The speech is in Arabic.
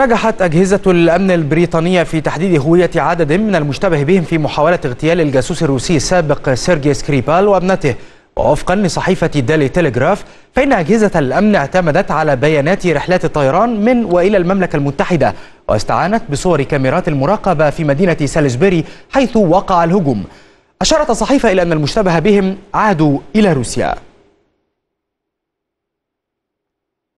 نجحت أجهزة الأمن البريطانية في تحديد هوية عدد من المشتبه بهم في محاولة اغتيال الجاسوس الروسي السابق سيرجي سكريبال وابنته ووفقا لصحيفة دالي تيليغراف فإن أجهزة الأمن اعتمدت على بيانات رحلات الطيران من وإلى المملكة المتحدة واستعانت بصور كاميرات المراقبة في مدينة سالزبري حيث وقع الهجوم أشارت الصحيفة إلى أن المشتبه بهم عادوا إلى روسيا